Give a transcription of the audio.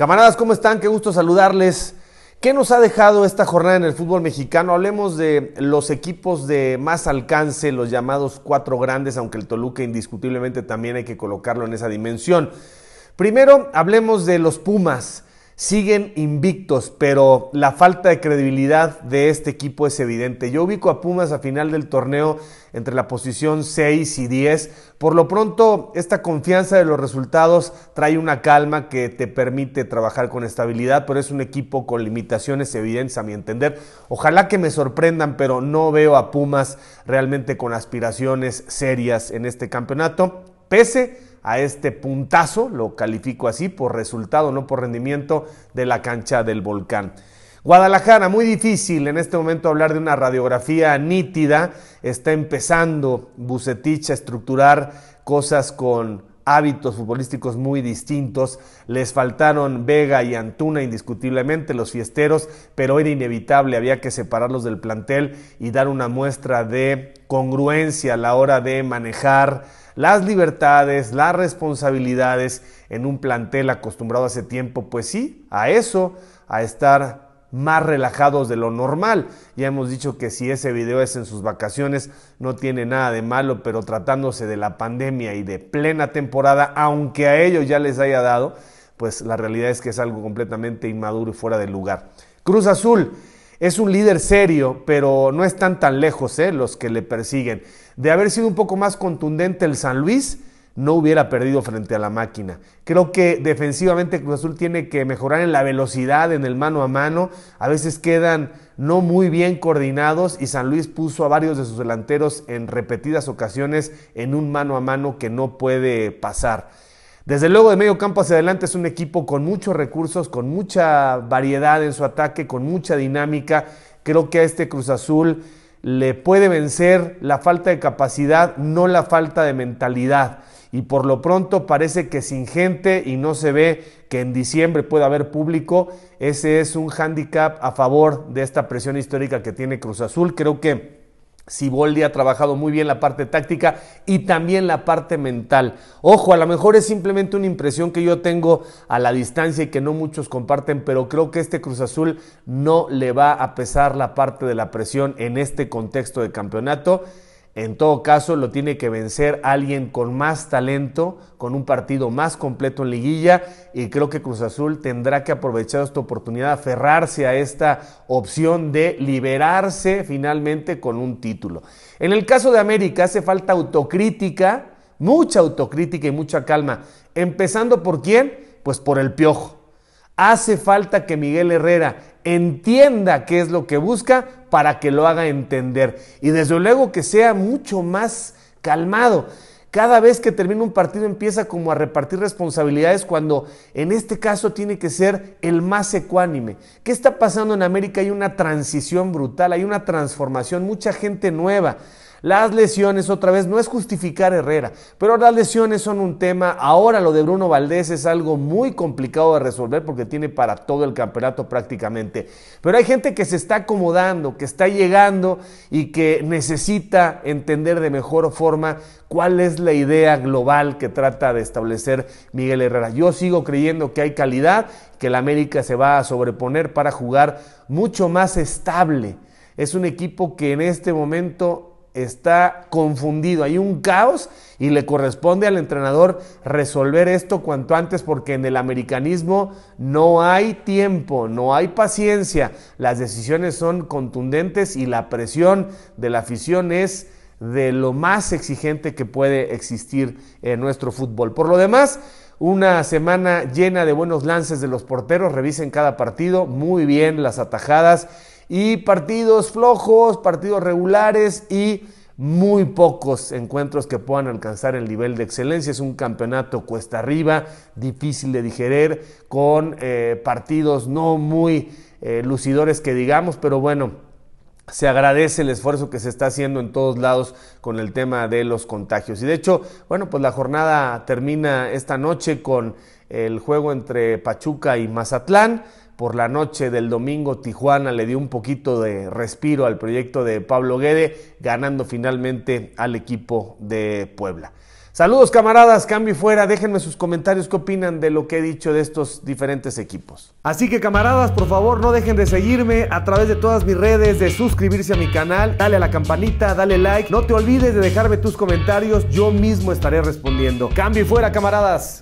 Camaradas, ¿cómo están? Qué gusto saludarles. ¿Qué nos ha dejado esta jornada en el fútbol mexicano? Hablemos de los equipos de más alcance, los llamados cuatro grandes, aunque el Toluca indiscutiblemente también hay que colocarlo en esa dimensión. Primero, hablemos de los Pumas siguen invictos, pero la falta de credibilidad de este equipo es evidente. Yo ubico a Pumas a final del torneo entre la posición 6 y 10. Por lo pronto, esta confianza de los resultados trae una calma que te permite trabajar con estabilidad, pero es un equipo con limitaciones evidentes a mi entender. Ojalá que me sorprendan, pero no veo a Pumas realmente con aspiraciones serias en este campeonato, pese a este puntazo, lo califico así, por resultado, no por rendimiento, de la cancha del volcán. Guadalajara, muy difícil en este momento hablar de una radiografía nítida. Está empezando Bucetich a estructurar cosas con hábitos futbolísticos muy distintos. Les faltaron Vega y Antuna indiscutiblemente, los fiesteros, pero era inevitable, había que separarlos del plantel y dar una muestra de congruencia a la hora de manejar las libertades, las responsabilidades en un plantel acostumbrado hace tiempo, pues sí, a eso, a estar más relajados de lo normal. Ya hemos dicho que si ese video es en sus vacaciones no tiene nada de malo, pero tratándose de la pandemia y de plena temporada, aunque a ellos ya les haya dado, pues la realidad es que es algo completamente inmaduro y fuera de lugar. Cruz Azul es un líder serio, pero no están tan lejos ¿eh? los que le persiguen. De haber sido un poco más contundente el San Luis, no hubiera perdido frente a la máquina. Creo que defensivamente Cruz Azul tiene que mejorar en la velocidad, en el mano a mano. A veces quedan no muy bien coordinados y San Luis puso a varios de sus delanteros en repetidas ocasiones en un mano a mano que no puede pasar. Desde luego de medio campo hacia adelante es un equipo con muchos recursos, con mucha variedad en su ataque, con mucha dinámica. Creo que a este Cruz Azul le puede vencer la falta de capacidad, no la falta de mentalidad y por lo pronto parece que sin gente y no se ve que en diciembre pueda haber público, ese es un hándicap a favor de esta presión histórica que tiene Cruz Azul. Creo que Siboldi ha trabajado muy bien la parte táctica y también la parte mental. Ojo, a lo mejor es simplemente una impresión que yo tengo a la distancia y que no muchos comparten, pero creo que este Cruz Azul no le va a pesar la parte de la presión en este contexto de campeonato. En todo caso, lo tiene que vencer alguien con más talento, con un partido más completo en liguilla y creo que Cruz Azul tendrá que aprovechar esta oportunidad, aferrarse a esta opción de liberarse finalmente con un título. En el caso de América hace falta autocrítica, mucha autocrítica y mucha calma. Empezando por quién? Pues por el piojo. Hace falta que Miguel Herrera entienda qué es lo que busca para que lo haga entender. Y desde luego que sea mucho más calmado. Cada vez que termina un partido empieza como a repartir responsabilidades cuando en este caso tiene que ser el más ecuánime. ¿Qué está pasando en América? Hay una transición brutal, hay una transformación, mucha gente nueva. Las lesiones, otra vez, no es justificar Herrera, pero las lesiones son un tema. Ahora lo de Bruno Valdés es algo muy complicado de resolver porque tiene para todo el campeonato prácticamente. Pero hay gente que se está acomodando, que está llegando y que necesita entender de mejor forma cuál es la idea global que trata de establecer Miguel Herrera. Yo sigo creyendo que hay calidad, que la América se va a sobreponer para jugar mucho más estable. Es un equipo que en este momento está confundido, hay un caos y le corresponde al entrenador resolver esto cuanto antes porque en el americanismo no hay tiempo, no hay paciencia, las decisiones son contundentes y la presión de la afición es de lo más exigente que puede existir en nuestro fútbol. Por lo demás, una semana llena de buenos lances de los porteros, revisen cada partido, muy bien las atajadas y partidos flojos, partidos regulares y muy pocos encuentros que puedan alcanzar el nivel de excelencia. Es un campeonato cuesta arriba, difícil de digerir, con eh, partidos no muy eh, lucidores que digamos, pero bueno, se agradece el esfuerzo que se está haciendo en todos lados con el tema de los contagios. Y de hecho, bueno, pues la jornada termina esta noche con el juego entre Pachuca y Mazatlán por la noche del domingo Tijuana le dio un poquito de respiro al proyecto de Pablo Guede, ganando finalmente al equipo de Puebla. Saludos camaradas, cambio fuera, déjenme sus comentarios qué opinan de lo que he dicho de estos diferentes equipos. Así que camaradas, por favor no dejen de seguirme a través de todas mis redes, de suscribirse a mi canal, dale a la campanita, dale like, no te olvides de dejarme tus comentarios, yo mismo estaré respondiendo. Cambio fuera camaradas.